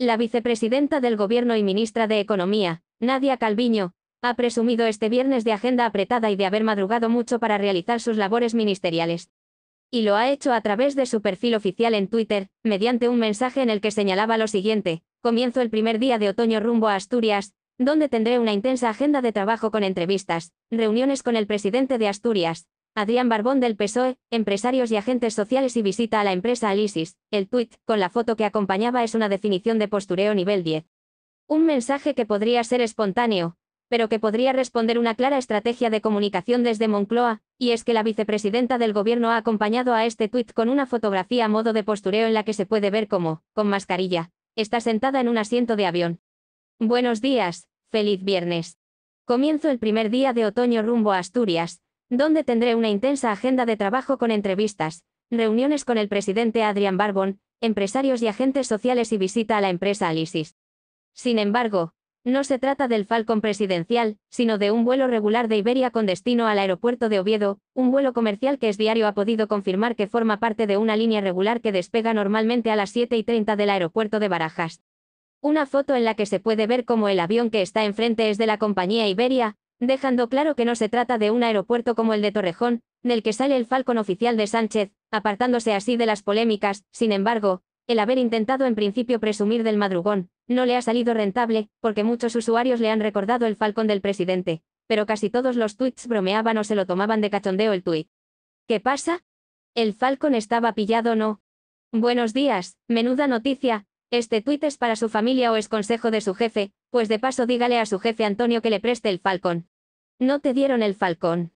La vicepresidenta del Gobierno y ministra de Economía, Nadia Calviño, ha presumido este viernes de agenda apretada y de haber madrugado mucho para realizar sus labores ministeriales. Y lo ha hecho a través de su perfil oficial en Twitter, mediante un mensaje en el que señalaba lo siguiente, comienzo el primer día de otoño rumbo a Asturias, donde tendré una intensa agenda de trabajo con entrevistas, reuniones con el presidente de Asturias, Adrián Barbón del PSOE, empresarios y agentes sociales y visita a la empresa Alisis. El tuit, con la foto que acompañaba, es una definición de postureo nivel 10. Un mensaje que podría ser espontáneo, pero que podría responder una clara estrategia de comunicación desde Moncloa, y es que la vicepresidenta del gobierno ha acompañado a este tuit con una fotografía a modo de postureo en la que se puede ver cómo, con mascarilla, está sentada en un asiento de avión. Buenos días, feliz viernes. Comienzo el primer día de otoño rumbo a Asturias, donde tendré una intensa agenda de trabajo con entrevistas, reuniones con el presidente Adrián Barbón, empresarios y agentes sociales y visita a la empresa Alisis. Sin embargo, no se trata del Falcon presidencial, sino de un vuelo regular de Iberia con destino al aeropuerto de Oviedo, un vuelo comercial que es diario ha podido confirmar que forma parte de una línea regular que despega normalmente a las 7 y 30 del aeropuerto de Barajas. Una foto en la que se puede ver cómo el avión que está enfrente es de la compañía Iberia, dejando claro que no se trata de un aeropuerto como el de Torrejón, del que sale el Falcon oficial de Sánchez, apartándose así de las polémicas, sin embargo, el haber intentado en principio presumir del madrugón, no le ha salido rentable, porque muchos usuarios le han recordado el Falcon del presidente, pero casi todos los tweets bromeaban o se lo tomaban de cachondeo el tuit. ¿Qué pasa? ¿El Falcon estaba pillado o no? Buenos días, menuda noticia, este tuit es para su familia o es consejo de su jefe, pues de paso dígale a su jefe Antonio que le preste el falcón. No te dieron el Falcón.